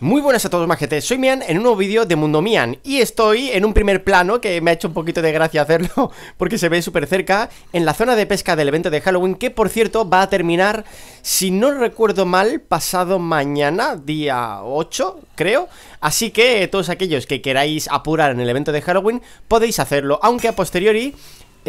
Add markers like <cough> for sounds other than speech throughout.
Muy buenas a todos majetes, soy Mian en un nuevo vídeo de Mundo Mian Y estoy en un primer plano que me ha hecho un poquito de gracia hacerlo <laughs> Porque se ve súper cerca En la zona de pesca del evento de Halloween Que por cierto va a terminar, si no recuerdo mal, pasado mañana, día 8 creo Así que todos aquellos que queráis apurar en el evento de Halloween podéis hacerlo Aunque a posteriori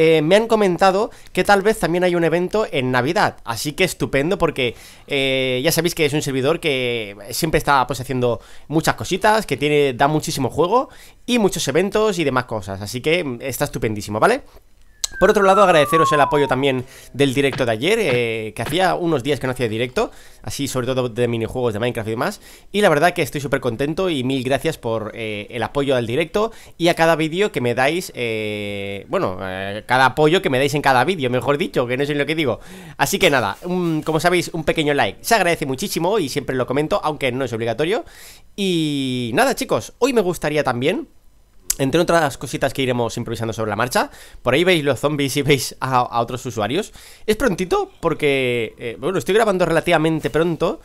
eh, me han comentado que tal vez también hay un evento en Navidad. Así que estupendo porque eh, ya sabéis que es un servidor que siempre está pues, haciendo muchas cositas, que tiene da muchísimo juego y muchos eventos y demás cosas. Así que mm, está estupendísimo, ¿vale? Por otro lado, agradeceros el apoyo también del directo de ayer, eh, que hacía unos días que no hacía directo, así sobre todo de minijuegos de Minecraft y demás. Y la verdad que estoy súper contento y mil gracias por eh, el apoyo al directo y a cada vídeo que me dais, eh, bueno, cada apoyo que me dais en cada vídeo, mejor dicho, que no sé lo que digo. Así que nada, como sabéis, un pequeño like. Se agradece muchísimo y siempre lo comento, aunque no es obligatorio. Y nada chicos, hoy me gustaría también entre otras cositas que iremos improvisando sobre la marcha, por ahí veis los zombies y veis a, otros usuarios. Es prontito porque, eh, bueno, estoy grabando relativamente pronto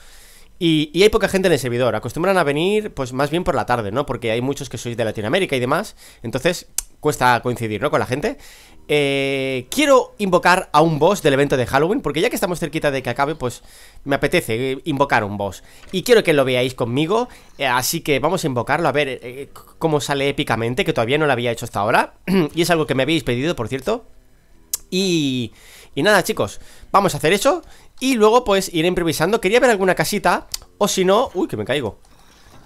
y, y, hay poca gente en el servidor. Acostumbran a venir, pues más bien por la tarde, ¿no? Porque hay muchos que sois de Latinoamérica y demás, entonces cuesta coincidir, ¿no? Con la gente. Eh, quiero invocar a un boss del evento de Halloween Porque ya que estamos cerquita de que acabe Pues me apetece eh, invocar un boss Y quiero que lo veáis conmigo eh, Así que vamos a invocarlo A ver eh, cómo sale épicamente Que todavía no lo había hecho hasta ahora <clears throat> Y es algo que me habéis pedido, por cierto Y... Y nada, chicos Vamos a hacer eso Y luego pues iré improvisando Quería ver alguna casita O si no... Uy, que me caigo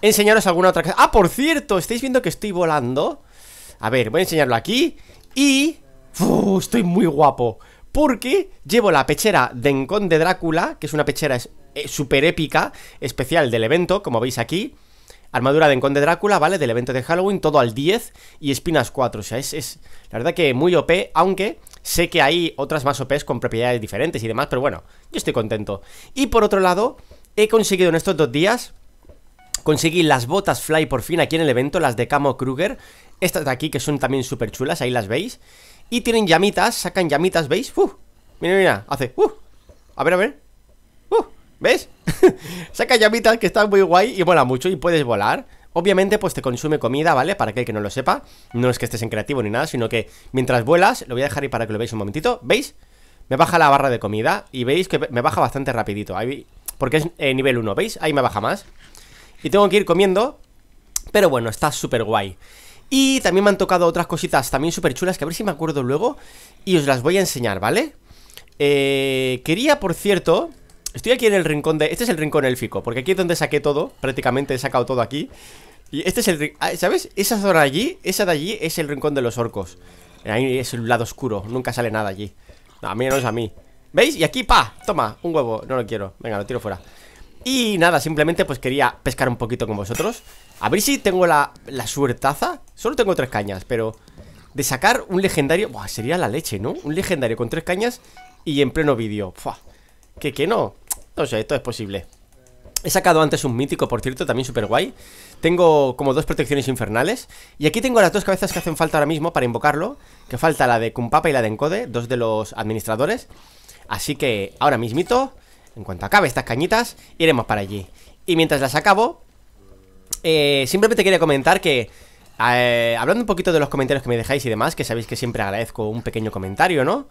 Enseñaros alguna otra casa Ah, por cierto, estáis viendo que estoy volando A ver, voy a enseñarlo aquí Y estoy muy guapo. Porque llevo la pechera Dencon de Drácula, que es una pechera súper eh, épica, especial del evento, como veis aquí. Armadura de Encon de Drácula, ¿vale? Del evento de Halloween, todo al 10 y espinas 4. O sea, es, es, la verdad que muy OP, aunque sé que hay otras más OPs con propiedades diferentes y demás, pero bueno, yo estoy contento. Y por otro lado, he conseguido en estos dos días, conseguí las botas Fly por fin aquí en el evento, las de Camo Kruger. Estas de aquí que son también súper chulas, ahí las veis. Y tienen llamitas, sacan llamitas, ¿veis? ¡Uf! Mira, mira, hace ¡Uf! A ver, a ver ¡Uf! ¿Ves? <laughs> Saca llamitas que están muy guay y mola mucho y puedes volar Obviamente pues te consume comida, ¿vale? Para aquel que no lo sepa No es que estés en creativo ni nada, sino que mientras vuelas Lo voy a dejar ahí para que lo veáis un momentito ¿Veis? Me baja la barra de comida y veis que me baja bastante rapidito ahí, Porque es eh, nivel 1, ¿veis? Ahí me baja más Y tengo que ir comiendo Pero bueno, está súper guay y también me han tocado otras cositas también súper chulas que a ver si me acuerdo luego y os las voy a enseñar, ¿vale? Eh, quería, por cierto, estoy aquí en el rincón de... Este es el rincón élfico, porque aquí es donde saqué todo, prácticamente he sacado todo aquí. Y este es el... Ah, ¿Sabes? Esa zona allí, esa de allí es el rincón de los orcos. Ahí es el lado oscuro, nunca sale nada allí. A mí No, es a mí. ¿Veis? Y aquí, pa, toma, un huevo, no lo quiero. Venga, lo tiro fuera. Y nada, simplemente pues quería pescar un poquito con vosotros a ver si tengo la, la suertaza Solo tengo tres cañas, pero De sacar un legendario, buah, sería la leche, ¿no? Un legendario con tres cañas Y en pleno vídeo, Que que no, no sé, esto es posible He sacado antes un mítico, por cierto, también súper guay Tengo como dos protecciones infernales Y aquí tengo las dos cabezas que hacen falta ahora mismo para invocarlo Que falta la de Kumpapa y la de Encode Dos de los administradores Así que ahora mismito En cuanto acabe estas cañitas Iremos para allí Y mientras las acabo eh, simplemente quería comentar que. Eh, hablando un poquito de los comentarios que me dejáis y demás, que sabéis que siempre agradezco un pequeño comentario, ¿no?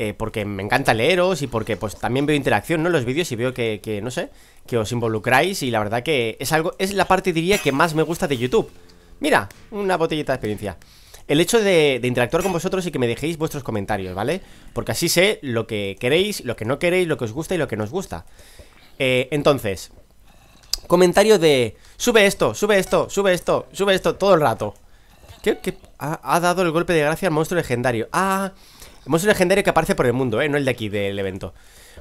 Eh, porque me encanta leeros y porque pues también veo interacción, ¿no? los vídeos y veo que, que, no sé, que os involucráis y la verdad que es algo, es la parte diría que más me gusta de YouTube. Mira, una botellita de experiencia. El hecho de, de interactuar con vosotros y que me dejéis vuestros comentarios, ¿vale? Porque así sé lo que queréis, lo que no queréis, lo que os gusta y lo que no os gusta. Eh, entonces, Comentario de... Sube esto, sube esto, sube esto, sube esto, todo el rato. ¿Qué que ha, ha dado el golpe de gracia al monstruo legendario. Ah, el monstruo legendario que aparece por el mundo, ¿eh? No el de aquí, del evento.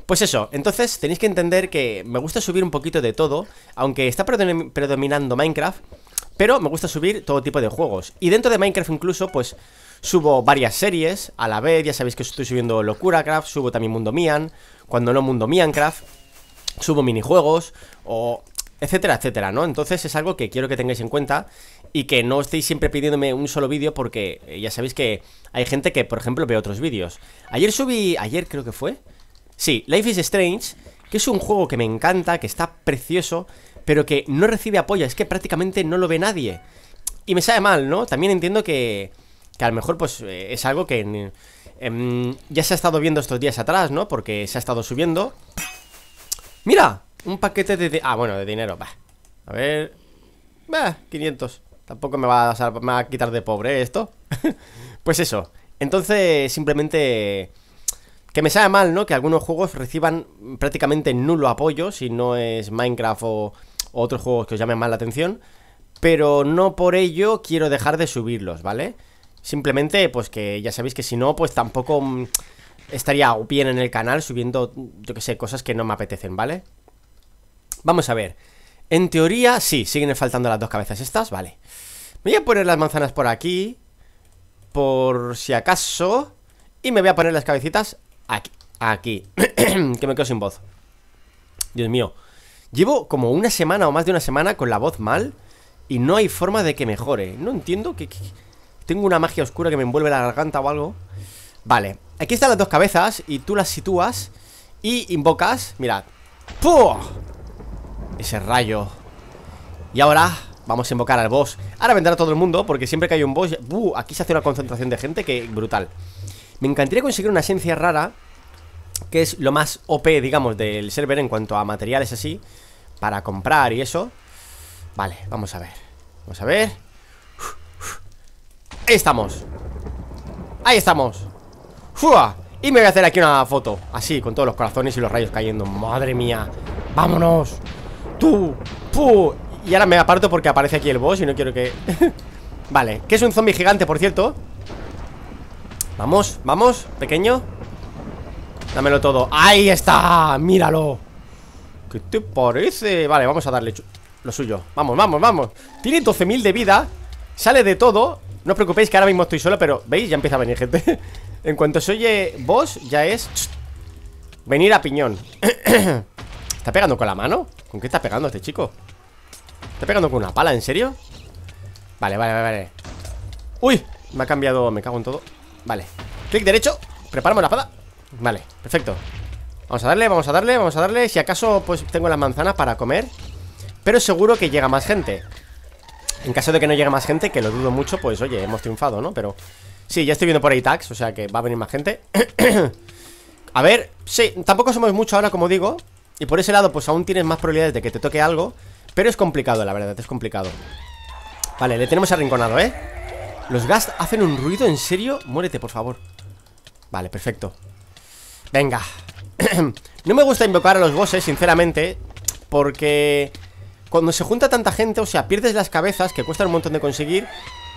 Pues eso, entonces tenéis que entender que me gusta subir un poquito de todo, aunque está predominando Minecraft, pero me gusta subir todo tipo de juegos. Y dentro de Minecraft incluso, pues subo varias series a la vez, ya sabéis que estoy subiendo Locuracraft, subo también Mundo Mian, cuando no Mundo Miancraft, subo minijuegos o etcétera, etcétera, ¿no? Entonces es algo que quiero que tengáis en cuenta y que no estéis siempre pidiéndome un solo vídeo porque eh, ya sabéis que hay gente que, por ejemplo, ve otros vídeos. Ayer subí, ayer creo que fue, sí, Life is Strange, que es un juego que me encanta, que está precioso, pero que no recibe apoyo, es que prácticamente no lo ve nadie. Y me sabe mal, ¿no? También entiendo que, que a lo mejor pues eh, es algo que mm, em, ya se ha estado viendo estos días atrás, ¿no? Porque se ha estado subiendo. ¡Mira! Un paquete de... Ah, bueno, de dinero, va A ver... Bah, 500 Tampoco me va, a, quitar de pobre esto <laughs> Pues eso Entonces, simplemente... Que me sea mal, ¿no? Que algunos juegos reciban prácticamente nulo apoyo Si no es Minecraft o, otros juegos que os llamen mal la atención Pero no por ello quiero dejar de subirlos, ¿vale? Simplemente, pues que ya sabéis que si no, pues tampoco mm, estaría bien en el canal subiendo, yo que sé, cosas que no me apetecen, ¿vale? Vamos a ver. En teoría, sí, siguen faltando las dos cabezas estas, vale. Me voy a poner las manzanas por aquí. Por si acaso. Y me voy a poner las cabecitas aquí. Aquí. <clears throat> que me quedo sin voz. Dios mío. Llevo como una semana o más de una semana con la voz mal. Y no hay forma de que mejore. No entiendo que, Tengo una magia oscura que me envuelve la garganta o algo. Vale. Aquí están las dos cabezas. Y tú las sitúas. Y invocas. Mirad. ¡Puah! Ese rayo Y ahora vamos a invocar al boss Ahora vendrá todo el mundo porque siempre que hay un boss uh, Aquí se hace una concentración de gente que brutal Me encantaría conseguir una esencia rara Que es lo más OP, digamos, del server en cuanto a materiales así Para comprar y eso Vale, vamos a ver Vamos a ver Ahí estamos Ahí estamos ¡Fua! Y me voy a hacer aquí una foto Así, con todos los corazones y los rayos cayendo Madre mía ¡Vámonos! Y ahora me aparto porque aparece aquí el boss y no quiero que... <laughs> vale, que es un zombie gigante, por cierto Vamos, vamos, pequeño Dámelo todo ¡Ahí está! ¡Míralo! ¿Qué te parece? Vale, vamos a darle lo suyo Vamos, vamos, vamos Tiene 12.000 de vida Sale de todo No os preocupéis que ahora mismo estoy solo Pero, ¿veis? Ya empieza a venir gente <laughs> En cuanto se oye boss, ya es... Venir a piñón <clears throat> ¿Está pegando con la mano? ¿Con qué está pegando este chico? ¿Está pegando con una pala? ¿En serio? Vale, vale, vale, vale ¡Uy! Me ha cambiado, me cago en todo Vale, clic derecho Preparamos la pala Vale, perfecto Vamos a darle, vamos a darle, vamos a darle Si acaso, pues tengo las manzanas para comer Pero seguro que llega más gente En caso de que no llegue más gente Que lo dudo mucho, pues oye, hemos triunfado, ¿no? Pero, sí, ya estoy viendo por ahí tags O sea que va a venir más gente <clears throat> A ver, sí, tampoco somos mucho ahora, como digo y por ese lado, pues aún tienes más probabilidades de que te toque algo Pero es complicado, la verdad, es complicado Vale, le tenemos arrinconado, ¿eh? Los gas hacen un ruido, ¿en serio? Muérete, por favor Vale, perfecto Venga <clears throat> No me gusta invocar a los bosses, sinceramente Porque... Cuando se junta tanta gente, o sea, pierdes las cabezas Que cuesta un montón de conseguir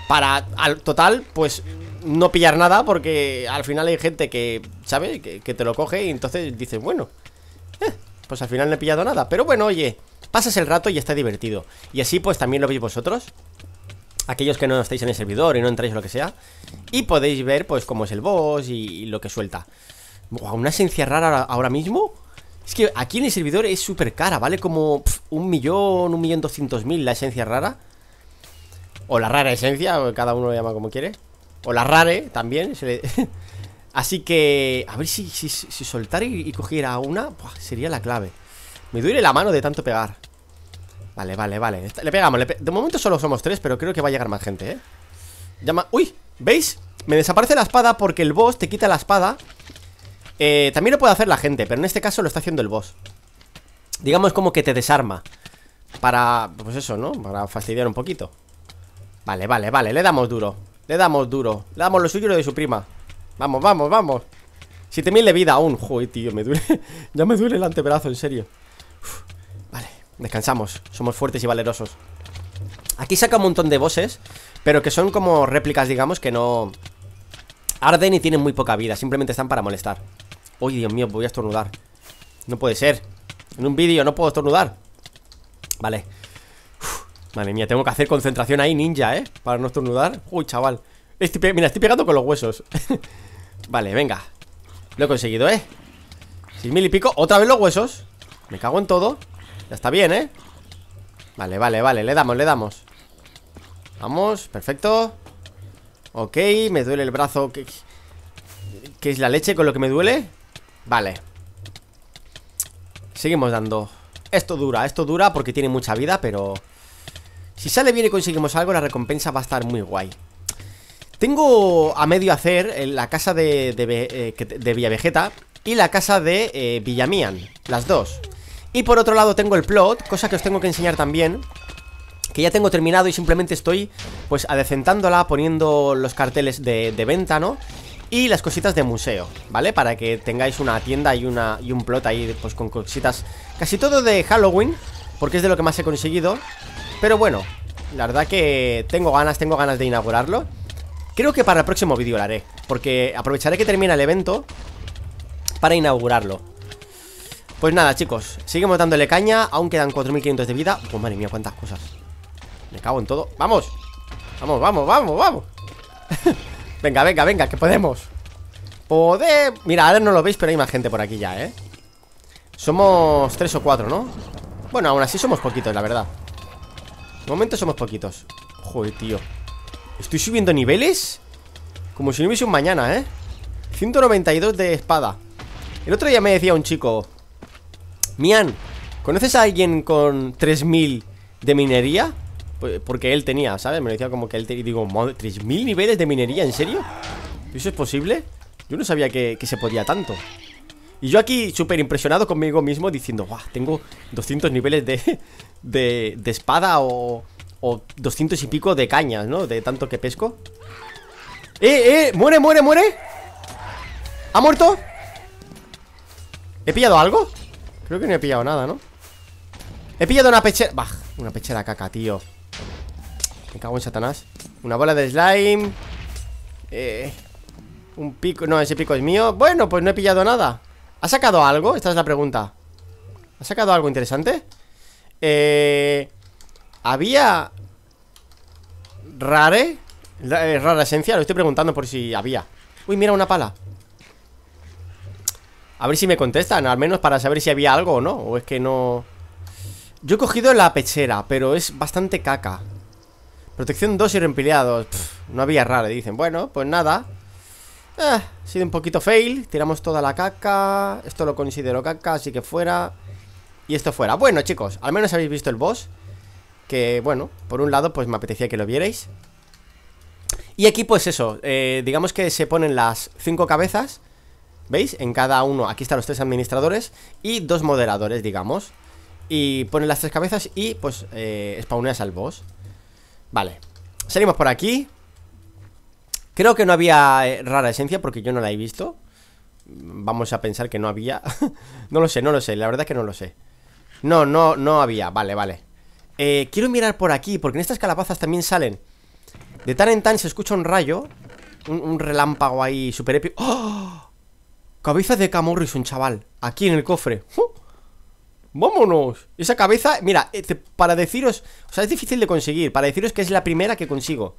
Para, al total, pues no pillar nada porque al final hay gente que, ¿sabes? Que, te lo coge y entonces dices, bueno, eh, pues al final no he pillado nada Pero bueno, oye, pasas el rato y está divertido Y así pues también lo veis vosotros Aquellos que no estáis en el servidor y no entráis o lo que sea Y podéis ver pues cómo es el boss y, lo que suelta una esencia rara ahora mismo Es que aquí en el servidor es súper cara, ¿vale? Como un millón, un millón doscientos mil la esencia rara O la rara esencia, cada uno lo llama como quiere O la rare también se le... <laughs> Así que, a ver si, soltar y, cogiera una sería la clave. Me duele la mano de tanto pegar. Vale, vale, vale. Le pegamos. de momento solo somos tres, pero creo que va a llegar más gente, ¿eh? Llama. ¡Uy! ¿Veis? Me desaparece la espada porque el boss te quita la espada. Eh, también lo puede hacer la gente, pero en este caso lo está haciendo el boss. Digamos como que te desarma. Para. Pues eso, ¿no? Para fastidiar un poquito. Vale, vale, vale. Le damos duro. Le damos duro. Le damos lo suyo lo de su prima. Vamos, vamos, vamos 7000 de vida aún Joder, tío, me duele <laughs> Ya me duele el antebrazo, en serio Vale, descansamos Somos fuertes y valerosos Aquí saca un montón de bosses Pero que son como réplicas, digamos, que no... Arden y tienen muy poca vida Simplemente están para molestar Uy, Dios mío, voy a estornudar No puede ser En un vídeo no puedo estornudar Vale Vale Madre mía, tengo que hacer concentración ahí, ninja, ¿eh? Para no estornudar Uy, chaval mira, estoy pegando con los huesos <laughs> Vale, venga Lo he conseguido, ¿eh? 6.000 mil y pico Otra vez los huesos Me cago en todo Ya está bien, ¿eh? Vale, vale, vale Le damos, le damos Vamos, perfecto Ok, me duele el brazo ¿Qué, ¿Qué es la leche con lo que me duele? Vale Seguimos dando Esto dura, esto dura porque tiene mucha vida, pero... Si sale bien y conseguimos algo, la recompensa va a estar muy guay tengo a medio hacer la casa de, eh, de, Villa Vegeta y la casa de eh, Villamian, las dos. Y por otro lado tengo el plot, cosa que os tengo que enseñar también, que ya tengo terminado y simplemente estoy pues adecentándola, poniendo los carteles de, de venta, ¿no? Y las cositas de museo, ¿vale? Para que tengáis una tienda y, una, y un plot ahí pues con cositas, casi todo de Halloween, porque es de lo que más he conseguido. Pero bueno, la verdad que tengo ganas, tengo ganas de inaugurarlo. Creo que para el próximo vídeo lo haré Porque aprovecharé que termina el evento Para inaugurarlo Pues nada, chicos Seguimos dándole caña, aún quedan 4500 de vida Pues madre mía, cuántas cosas Me cago en todo, ¡vamos! Vamos, vamos, vamos, vamos <laughs> Venga, venga, venga, que podemos Poder... Mira, ahora no lo veis, pero hay más gente por aquí ya, ¿eh? Somos tres o cuatro, ¿no? Bueno, aún así somos poquitos, la verdad De momento somos poquitos Joder, tío Estoy subiendo niveles Como si no hubiese un mañana, ¿eh? 192 de espada El otro día me decía un chico Mian, ¿conoces a alguien con 3000 de minería? Pues, porque él tenía, ¿sabes? Me decía como que él tenía Digo, ¿3000 niveles de minería? ¿En serio? ¿Eso es posible? Yo no sabía que, se podía tanto y yo aquí súper impresionado conmigo mismo diciendo, guau, tengo 200 niveles de, de, de espada o, o doscientos y pico de cañas, ¿no? De tanto que pesco ¡Eh, eh! ¡Muere, muere, muere! ¿Ha muerto? ¿He pillado algo? Creo que no he pillado nada, ¿no? He pillado una pechera... Bah, una pechera caca, tío Me cago en satanás Una bola de slime Eh... Un pico... No, ese pico es mío Bueno, pues no he pillado nada ¿Ha sacado algo? Esta es la pregunta ¿Ha sacado algo interesante? Eh... Había... Rare... Eh, rara esencia, lo estoy preguntando por si había Uy, mira, una pala A ver si me contestan, al menos para saber si había algo o no O es que no... Yo he cogido la pechera, pero es bastante caca Protección 2 y rempileados No había rare, dicen Bueno, pues nada eh, Ha sido un poquito fail, tiramos toda la caca Esto lo considero caca, así que fuera Y esto fuera Bueno, chicos, al menos habéis visto el boss que bueno, por un lado pues me apetecía que lo vierais. Y aquí pues eso, eh, digamos que se ponen las cinco cabezas, ¿veis? En cada uno, aquí están los tres administradores y dos moderadores, digamos. Y ponen las tres cabezas y pues eh, spawneas al boss. Vale, salimos por aquí. Creo que no había eh, rara esencia porque yo no la he visto. Vamos a pensar que no había. <laughs> no lo sé, no lo sé, la verdad es que no lo sé. No, no, no había, vale, vale. Eh, quiero mirar por aquí, porque en estas calabazas también salen. De tan en tan se escucha un rayo. Un, relámpago ahí super épico. ¡Oh! Cabeza de un chaval. Aquí en el cofre. ¡Uh! ¡Vámonos! Esa cabeza, mira, eh, para deciros. O sea, es difícil de conseguir. Para deciros que es la primera que consigo.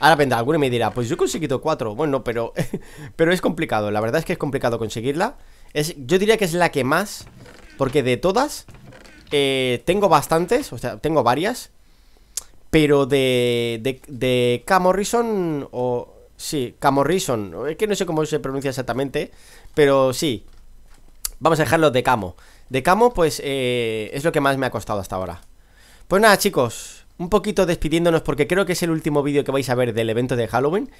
Ahora vendrá alguno me dirá, pues yo he conseguido cuatro. Bueno, pero, <laughs> pero es complicado. La verdad es que es complicado conseguirla. Es, yo diría que es la que más. Porque de todas, eh, tengo bastantes, o sea, tengo varias. Pero de, de, Camorrison o... Sí, Camorrison. Es que no sé cómo se pronuncia exactamente. Pero sí. Vamos a dejarlo de Camo. De Camo, pues eh, es lo que más me ha costado hasta ahora. Pues nada, chicos. Un poquito despidiéndonos porque creo que es el último vídeo que vais a ver del evento de Halloween.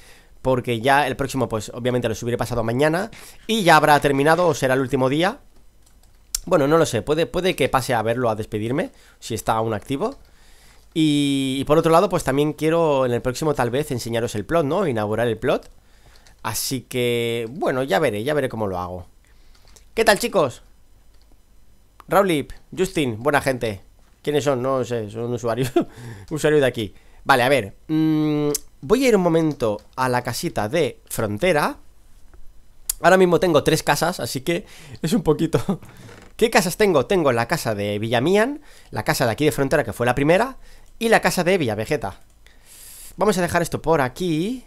Porque ya el próximo, pues obviamente lo subiré pasado mañana. Y ya habrá terminado o será el último día. Bueno, no lo sé, puede, puede que pase a verlo, a despedirme, si está aún activo. Y, por otro lado, pues también quiero en el próximo tal vez enseñaros el plot, ¿no? Inaugurar el plot. Así que, bueno, ya veré, ya veré cómo lo hago. ¿Qué tal, chicos? Raulip, Justin, buena gente. ¿Quiénes son? No sé, son usuarios. <laughs> usuarios de aquí. Vale, a ver. Mm, voy a ir un momento a la casita de frontera. Ahora mismo tengo tres casas, así que es un poquito... ¿Qué casas tengo? Tengo la casa de Villamían, la casa de aquí de Frontera, que fue la primera, y la casa de Villa Vamos a dejar esto por aquí.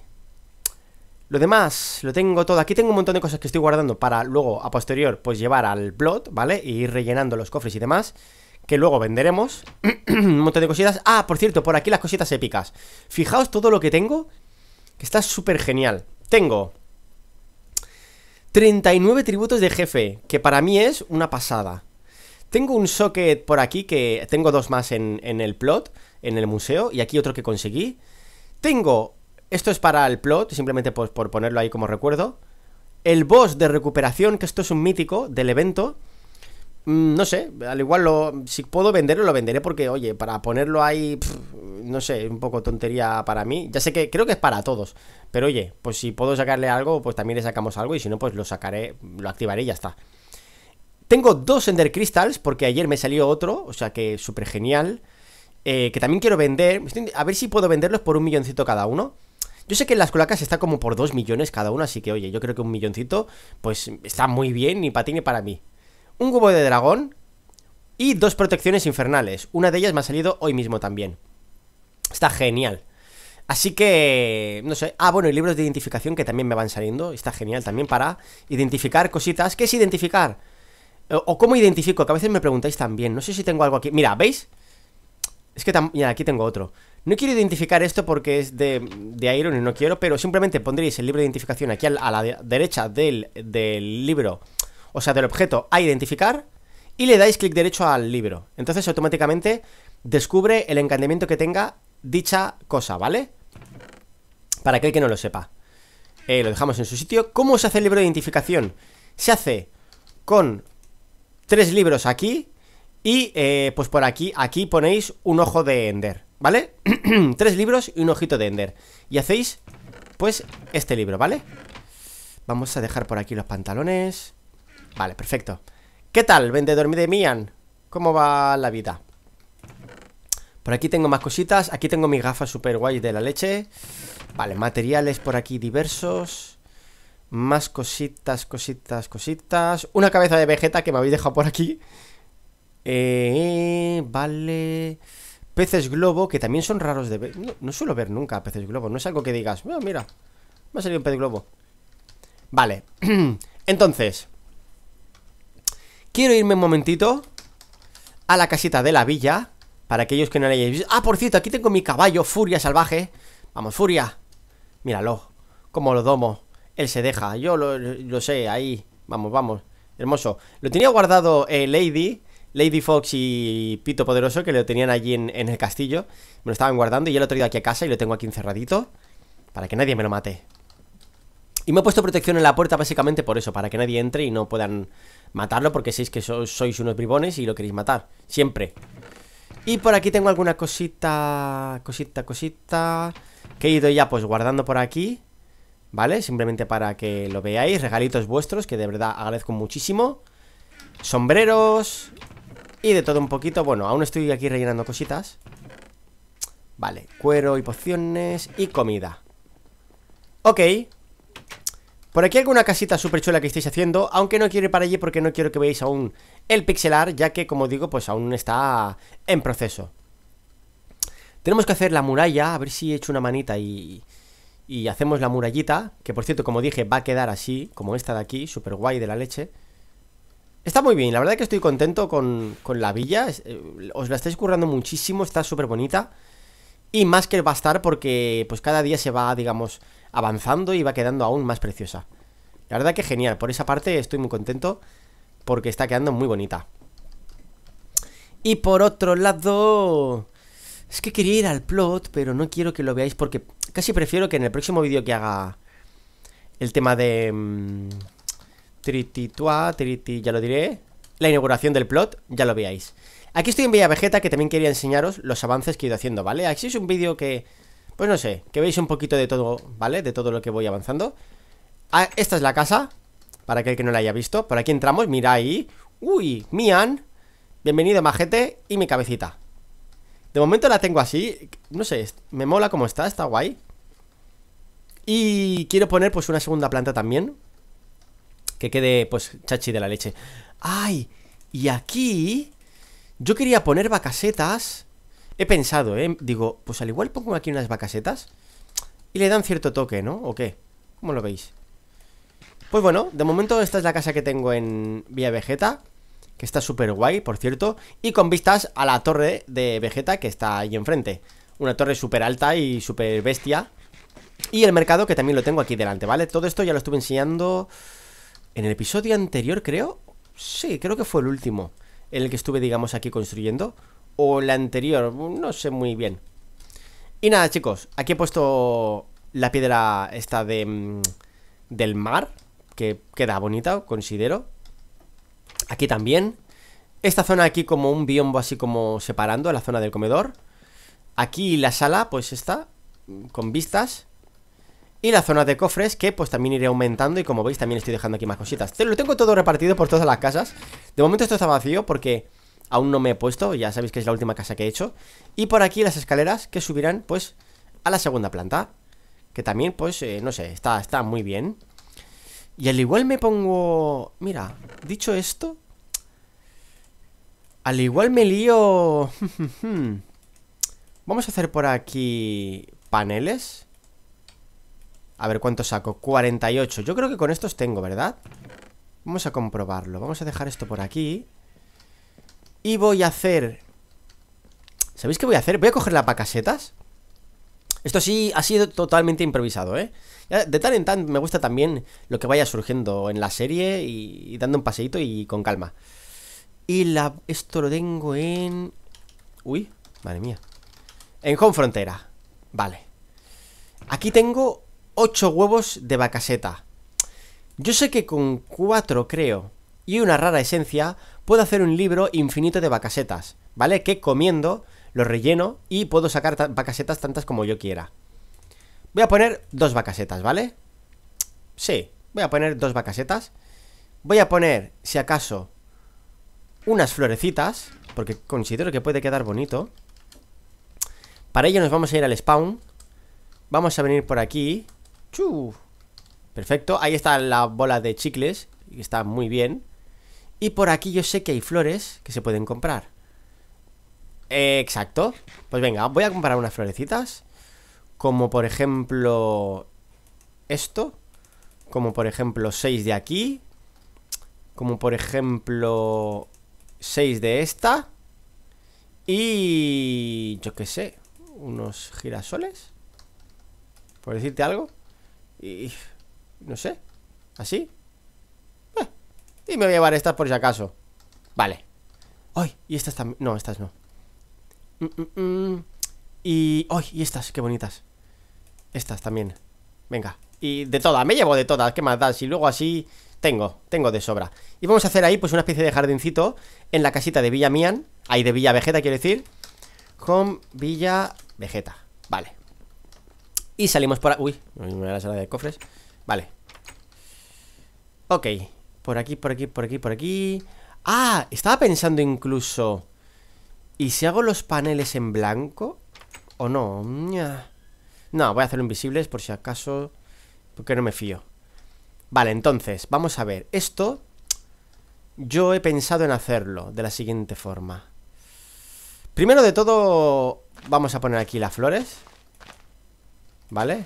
Lo demás, lo tengo todo. Aquí tengo un montón de cosas que estoy guardando para luego, a posterior, pues llevar al plot, ¿vale? Y ir rellenando los cofres y demás. Que luego venderemos. <clears throat> un montón de cositas. Ah, por cierto, por aquí las cositas épicas. Fijaos todo lo que tengo. Que está súper genial. Tengo 39 tributos de jefe, que para mí es una pasada. Tengo un socket por aquí, que tengo dos más en, el plot, en el museo, y aquí otro que conseguí. Tengo, esto es para el plot, simplemente por, por ponerlo ahí como recuerdo. El boss de recuperación, que esto es un mítico del evento. Mm, no sé, al igual lo, si puedo venderlo, lo venderé porque, oye, para ponerlo ahí, no sé, un poco tontería para mí. Ya sé que creo que es para todos, pero oye, pues si puedo sacarle algo, pues también le sacamos algo y si no, pues lo sacaré, lo activaré y ya está. Tengo dos Ender Crystals porque ayer me salió otro, o sea que súper genial, eh, que también quiero vender. A ver si puedo venderlos por un milloncito cada uno. Yo sé que en las culacas está como por dos millones cada uno, así que oye, yo creo que un milloncito, pues está muy bien, ni para ti ni para mí un huevo de dragón y dos protecciones infernales. Una de ellas me ha salido hoy mismo también. Está genial. Así que, no sé. Ah, bueno, y libros de identificación que también me van saliendo. Está genial también para identificar cositas. ¿Qué es identificar? Eh, o, cómo identifico, que a veces me preguntáis también. No sé si tengo algo aquí. Mira, ¿veis? Es que mira, aquí tengo otro. No quiero identificar esto porque es de, de, Iron y no quiero, pero simplemente pondréis el libro de identificación aquí a la, a la derecha del, del libro o sea, del objeto a identificar, y le dais clic derecho al libro. Entonces automáticamente descubre el encantamiento que tenga dicha cosa, ¿vale? Para aquel que no lo sepa. Eh, lo dejamos en su sitio. ¿Cómo se hace el libro de identificación? Se hace con tres libros aquí y eh, pues por aquí, aquí ponéis un ojo de Ender, ¿vale? <clears throat> tres libros y un ojito de Ender. Y hacéis pues este libro, ¿vale? Vamos a dejar por aquí los pantalones. Vale, perfecto ¿Qué tal, vendedor de Mian? ¿Cómo va la vida? Por aquí tengo más cositas Aquí tengo mi gafa super guay de la leche Vale, materiales por aquí diversos Más cositas, cositas, cositas Una cabeza de vegeta que me habéis dejado por aquí eh, Vale Peces globo, que también son raros de ver no, suelo ver nunca peces globo No es algo que digas, ah, mira, me ha salido un pez globo Vale, <clears throat> entonces Quiero irme un momentito a la casita de la villa. Para aquellos que no la hayáis visto. Ah, por cierto, aquí tengo mi caballo, Furia Salvaje. Vamos, Furia. Míralo. Como lo domo. Él se deja. Yo lo, sé, ahí. Vamos, vamos. Hermoso. Lo tenía guardado eh, Lady. Lady Fox y Pito Poderoso, que lo tenían allí en, el castillo. Me lo estaban guardando y ya lo he traído aquí a casa y lo tengo aquí encerradito. Para que nadie me lo mate. Y me he puesto protección en la puerta básicamente por eso, para que nadie entre y no puedan matarlo porque séis que sois unos bribones y lo queréis matar. Siempre. Y por aquí tengo alguna cosita, cosita, cosita, que he ido ya pues guardando por aquí. ¿Vale? Simplemente para que lo veáis. Regalitos vuestros, que de verdad agradezco muchísimo. Sombreros. Y de todo un poquito. Bueno, aún estoy aquí rellenando cositas. Vale, cuero y pociones y comida. Ok. Por aquí una casita súper chula que estáis haciendo, aunque no quiero ir para allí porque no quiero que veáis aún el pixelar, ya que, como digo, pues aún está en proceso. Tenemos que hacer la muralla, a ver si he hecho una manita y, y hacemos la murallita, que por cierto, como dije, va a quedar así, como esta de aquí, súper guay de la leche. Está muy bien, la verdad que estoy contento con, con la villa, eh, os la estáis currando muchísimo, está súper bonita. Y más que va a estar porque pues cada día se va, digamos, avanzando y va quedando aún más preciosa. La verdad que genial, por esa parte estoy muy contento porque está quedando muy bonita. Y por otro lado... Es que quería ir al plot, pero no quiero que lo veáis porque casi prefiero que en el próximo vídeo que haga el tema de... triti mm, trititua, triti, ya lo diré. La inauguración del plot, ya lo veáis. Aquí estoy en Villa Vegeta, que también quería enseñaros los avances que he ido haciendo, ¿vale? Aquí es un vídeo que pues no sé, que veis un poquito de todo, ¿vale? De todo lo que voy avanzando ah, Esta es la casa Para aquel que no la haya visto Por aquí entramos, mira ahí Uy, Mian Bienvenido majete Y mi cabecita De momento la tengo así No sé, me mola como está, está guay Y quiero poner pues una segunda planta también Que quede pues chachi de la leche ¡Ay! Y aquí... Yo quería poner vacasetas He pensado, ¿eh? Digo, pues al igual pongo aquí unas vacasetas y le dan cierto toque, ¿no? ¿O qué? ¿Cómo lo veis? Pues bueno, de momento esta es la casa que tengo en Vía Vegeta, que está súper guay, por cierto, y con vistas a la torre de Vegeta que está ahí enfrente. Una torre súper alta y súper bestia. Y el mercado que también lo tengo aquí delante, ¿vale? Todo esto ya lo estuve enseñando en el episodio anterior, creo. Sí, creo que fue el último en el que estuve, digamos, aquí construyendo o la anterior, no sé muy bien. Y nada, chicos, aquí he puesto la piedra esta de mm, del mar, que queda bonita, considero. Aquí también. Esta zona aquí como un biombo así como separando la zona del comedor. Aquí la sala, pues está mm, con vistas. Y la zona de cofres, que pues también iré aumentando y como veis también estoy dejando aquí más cositas. Lo tengo todo repartido por todas las casas. De momento esto está vacío porque aún no me he puesto, ya sabéis que es la última casa que he hecho. Y por aquí las escaleras que subirán, pues, a la segunda planta. Que también, pues, eh, no sé, está, está muy bien. Y al igual me pongo... Mira, dicho esto... Al igual me lío... <laughs> Vamos a hacer por aquí paneles. A ver cuánto saco. 48. Yo creo que con estos tengo, ¿verdad? Vamos a comprobarlo. Vamos a dejar esto por aquí. Y voy a hacer... ¿Sabéis qué voy a hacer? Voy a coger las vacasetas Esto sí ha sido totalmente improvisado, ¿eh? De tal en tal me gusta también lo que vaya surgiendo en la serie y, dando un paseíto y con calma. Y la, esto lo tengo en... Uy, madre mía. En Home Frontera. Vale. Aquí tengo 8 huevos de vacaseta. Yo sé que con 4, creo, y una rara esencia, puedo hacer un libro infinito de vacasetas, ¿vale? Que comiendo, lo relleno y puedo sacar vacasetas tantas como yo quiera. Voy a poner dos vacasetas, ¿vale? Sí, voy a poner dos vacasetas. Voy a poner, si acaso, unas florecitas, porque considero que puede quedar bonito. Para ello nos vamos a ir al spawn. Vamos a venir por aquí. ¡Chu! Perfecto, ahí está la bola de chicles, está muy bien. Y por aquí yo sé que hay flores que se pueden comprar. exacto. Pues venga, voy a comprar unas florecitas. Como por ejemplo esto. Como por ejemplo seis de aquí. Como por ejemplo Seis de esta. Y yo qué sé, unos girasoles. Por decirte algo. Y no sé, así. Y me voy a llevar estas por si acaso Vale Ay, y estas también, no, estas no mm, mm, mm. Y, ay, y estas, qué bonitas Estas también Venga, y de todas, me llevo de todas ¿Qué más da? Si luego así tengo, tengo de sobra Y vamos a hacer ahí pues una especie de jardincito En la casita de Villa Mian Ahí de Villa Vegeta, quiero decir Con Villa Vegeta Vale Y salimos por... Uy, me voy a la sala de cofres Vale Ok por aquí, por aquí, por aquí, por aquí. Ah, estaba pensando incluso... ¿Y si hago los paneles en blanco? ¿O no? No, voy a hacerlo invisibles por si acaso... Porque no me fío. Vale, entonces, vamos a ver. Esto... Yo he pensado en hacerlo de la siguiente forma. Primero de todo, vamos a poner aquí las flores. ¿Vale?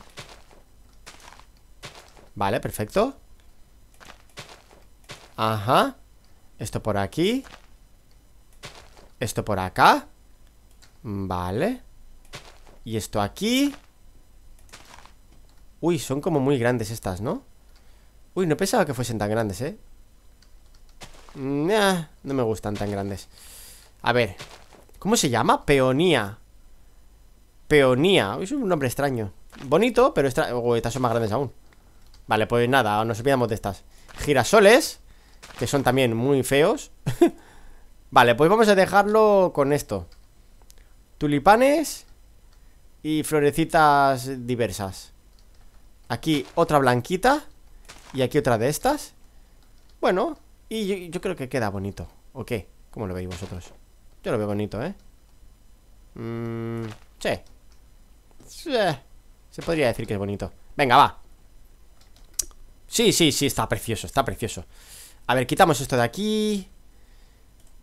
Vale, perfecto. Ajá Esto por aquí Esto por acá Vale Y esto aquí Uy, son como muy grandes estas, ¿no? Uy, no pensaba que fuesen tan grandes, ¿eh? no me gustan tan grandes A ver ¿Cómo se llama? Peonía Peonía Es un nombre extraño Bonito, pero Estas son más grandes aún Vale, pues nada, nos olvidamos de estas Girasoles que son también muy feos <laughs> Vale, pues vamos a dejarlo con esto Tulipanes Y florecitas diversas Aquí otra blanquita Y aquí otra de estas Bueno, y yo, creo que queda bonito ¿O qué? ¿Cómo lo veis vosotros? Yo lo veo bonito, ¿eh? Mmm... sí Se podría decir que es bonito Venga, va Sí, sí, sí, está precioso, está precioso a ver, quitamos esto de aquí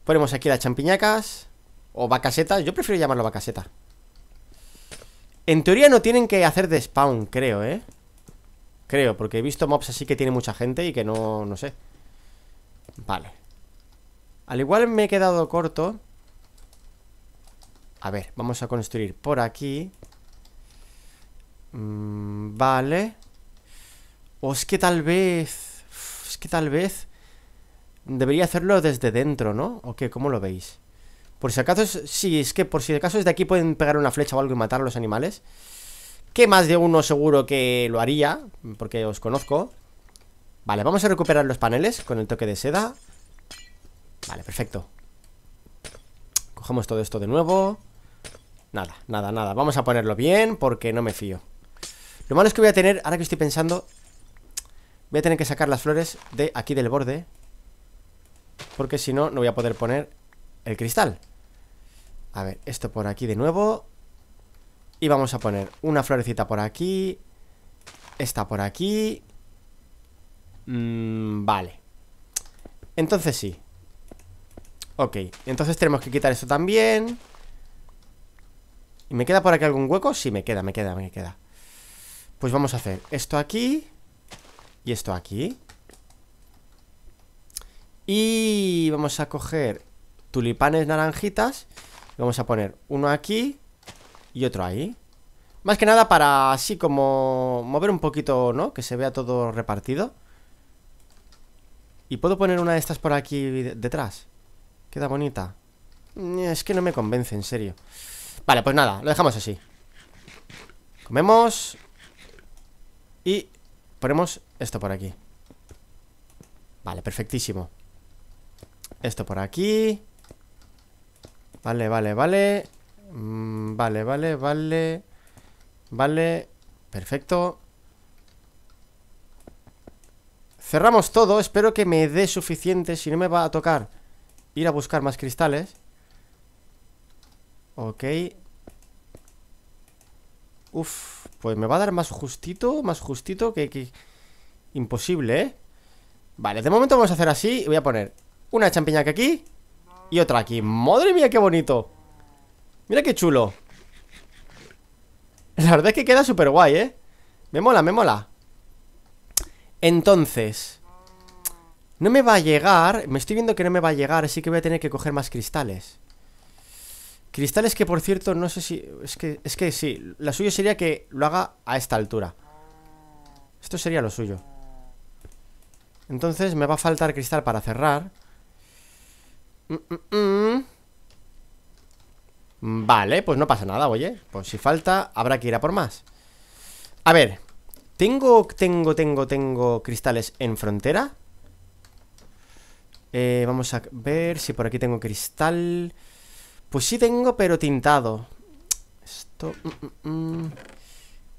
Ponemos aquí las champiñacas O vacasetas, yo prefiero llamarlo vacaseta En teoría no tienen que hacer de spawn, creo, ¿eh? Creo, porque he visto mobs así que tiene mucha gente y que no, no sé Vale Al igual me he quedado corto A ver, vamos a construir por aquí mm, Vale O es que tal vez Es que tal vez Debería hacerlo desde dentro, ¿no? ¿O qué? ¿Cómo lo veis? Por si acaso, es... sí, es que por si acaso desde aquí pueden pegar una flecha o algo y matar a los animales. Que más de uno seguro que lo haría, porque os conozco. Vale, vamos a recuperar los paneles con el toque de seda. Vale, perfecto. Cogemos todo esto de nuevo. Nada, nada, nada. Vamos a ponerlo bien porque no me fío. Lo malo es que voy a tener, ahora que estoy pensando, voy a tener que sacar las flores de aquí del borde. Porque si no, no voy a poder poner el cristal A ver, esto por aquí de nuevo Y vamos a poner una florecita por aquí Esta por aquí mm, Vale Entonces sí Ok, entonces tenemos que quitar esto también ¿Y me queda por aquí algún hueco? Sí, me queda, me queda, me queda Pues vamos a hacer esto aquí Y esto aquí y vamos a coger tulipanes naranjitas Vamos a poner uno aquí y otro ahí Más que nada para así como mover un poquito, ¿no? Que se vea todo repartido Y puedo poner una de estas por aquí detrás Queda bonita mm, Es que no me convence, en serio Vale, pues nada, lo dejamos así Comemos Y ponemos esto por aquí Vale, perfectísimo esto por aquí Vale, vale, vale mm, Vale, vale, vale Vale Perfecto Cerramos todo Espero que me dé suficiente Si no me va a tocar ir a buscar más cristales Ok Uf, pues me va a dar más justito Más justito que... que... Imposible, ¿eh? Vale, de momento vamos a hacer así Y voy a poner una que aquí Y otra aquí ¡Madre mía, qué bonito! Mira qué chulo La verdad es que queda súper guay, ¿eh? Me mola, me mola Entonces No me va a llegar Me estoy viendo que no me va a llegar Así que voy a tener que coger más cristales Cristales que, por cierto, no sé si... Es que, es que sí, la suya sería que lo haga a esta altura Esto sería lo suyo Entonces me va a faltar cristal para cerrar Mm, mm, mm. Vale, pues no pasa nada, oye Pues si falta, habrá que ir a por más A ver Tengo, tengo, tengo, tengo cristales en frontera eh, Vamos a ver si por aquí tengo cristal Pues sí tengo, pero tintado Esto...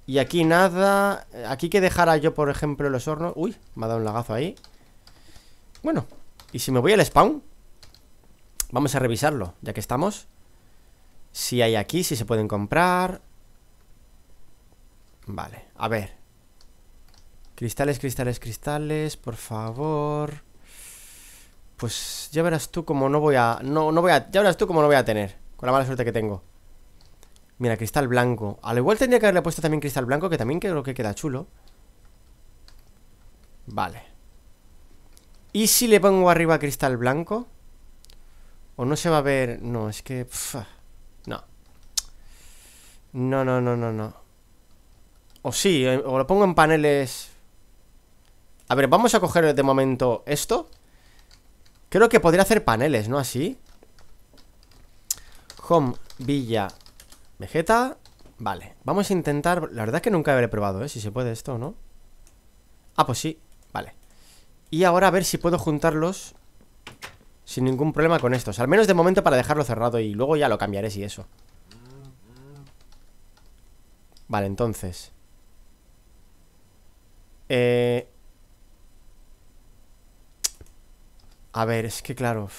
Y aquí nada Aquí que dejara yo, por ejemplo, los hornos Uy, me ha dado un lagazo ahí Bueno, ¿y si me voy al spawn? Vamos a revisarlo, ya que estamos. Si hay aquí, si se pueden comprar. Vale, a ver. Cristales, cristales, cristales, por favor. Pues ya verás tú cómo no voy a... No, no voy a... Ya verás tú cómo no voy a tener. Con la mala suerte que tengo. Mira, cristal blanco. Al igual tendría que haberle puesto también cristal blanco, que también creo que queda chulo. Vale. ¿Y si le pongo arriba cristal blanco? O no se va a ver... No, es que... no. No, no, no, no, no. O sí, eh, o lo pongo en paneles... A ver, vamos a coger de momento esto. Creo que podría hacer paneles, ¿no? Así. Home, Villa, Vegeta. Vale, vamos a intentar... La verdad es que nunca habré probado, ¿eh? Si se puede esto, o ¿no? Ah, pues sí, vale Y ahora a ver si puedo juntarlos sin ningún problema con estos Al menos de momento para dejarlo cerrado Y luego ya lo cambiaré si eso Vale, entonces Eh... A ver, es que claro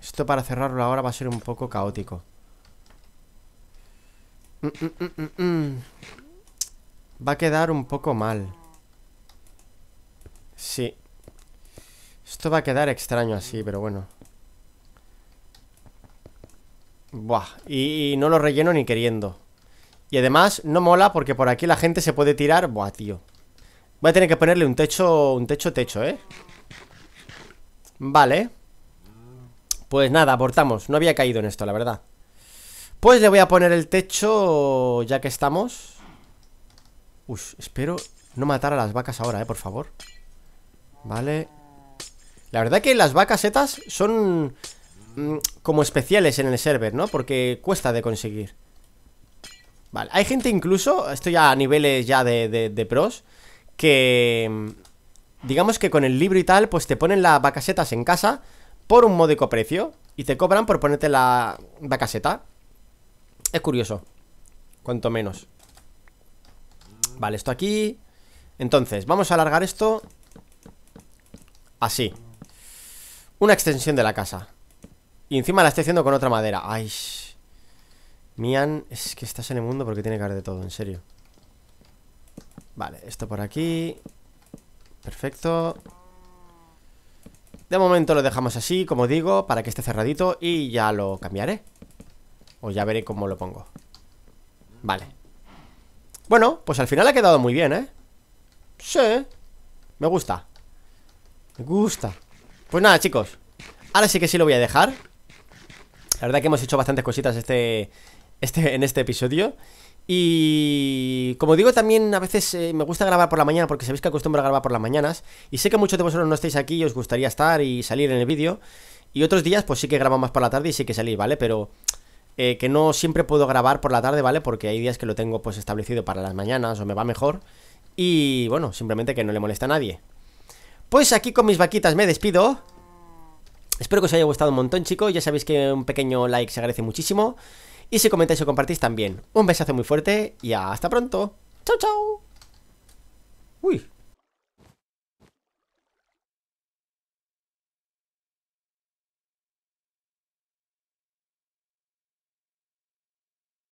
Esto para cerrarlo ahora va a ser un poco caótico mm, mm, mm, Va a quedar un poco mal Sí Esto va a quedar extraño así, pero bueno Buah, y, no lo relleno ni queriendo Y además no mola porque por aquí la gente se puede tirar Buah, tío Voy a tener que ponerle un techo, un techo, techo, ¿eh? Vale Pues nada, abortamos No había caído en esto, la verdad Pues le voy a poner el techo Ya que estamos Uy, espero no matar a las vacas ahora, ¿eh? Por favor Vale La verdad que las vacas estas son Mm, como especiales en el server, ¿no? Porque cuesta de conseguir Vale, hay gente incluso, esto ya a niveles ya de, pros Que... Mm, digamos que con el libro y tal, pues te ponen las vacasetas en casa Por un módico precio Y te cobran por ponerte la vacaseta Es curioso Cuanto menos Vale, esto aquí Entonces, vamos a alargar esto Así Una extensión de la casa y encima la estoy haciendo con otra madera Ay Mian, es que estás en el mundo porque tiene que haber de todo, en serio Vale, esto por aquí Perfecto De momento lo dejamos así, como digo Para que esté cerradito y ya lo cambiaré O ya veré cómo lo pongo Vale Bueno, pues al final ha quedado muy bien, ¿eh? Sí Me gusta Me gusta Pues nada, chicos Ahora sí que sí lo voy a dejar la verdad que hemos hecho bastantes cositas este, este, en este episodio. Y como digo, también a veces eh, me gusta grabar por la mañana porque sabéis que acostumbro a grabar por las mañanas. Y sé que muchos de vosotros no estáis aquí y os gustaría estar y salir en el vídeo. Y otros días, pues sí que grabo más por la tarde y sí que salí, ¿vale? Pero eh, que no siempre puedo grabar por la tarde, ¿vale? Porque hay días que lo tengo pues establecido para las mañanas o me va mejor. Y bueno, simplemente que no le molesta a nadie. Pues aquí con mis vaquitas me despido. Espero que os haya gustado un montón, chicos. Ya sabéis que un pequeño like se agradece muchísimo. Y si comentáis o compartís también. Un besazo muy fuerte y hasta pronto. Chao, chao. Uy.